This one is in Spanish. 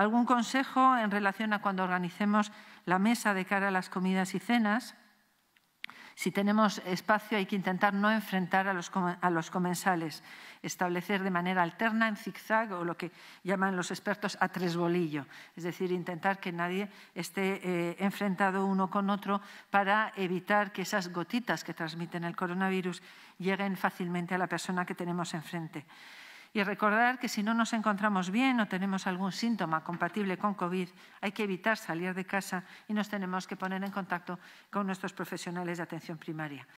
¿Algún consejo en relación a cuando organicemos la mesa de cara a las comidas y cenas? Si tenemos espacio hay que intentar no enfrentar a los, comensales, establecer de manera alterna, en zigzag o lo que llaman los expertos a tres bolillo, es decir, intentar que nadie esté eh, enfrentado uno con otro para evitar que esas gotitas que transmiten el coronavirus lleguen fácilmente a la persona que tenemos enfrente y recordar que si no nos encontramos bien o tenemos algún síntoma compatible con COVID, hay que evitar salir de casa y nos tenemos que poner en contacto con nuestros profesionales de atención primaria.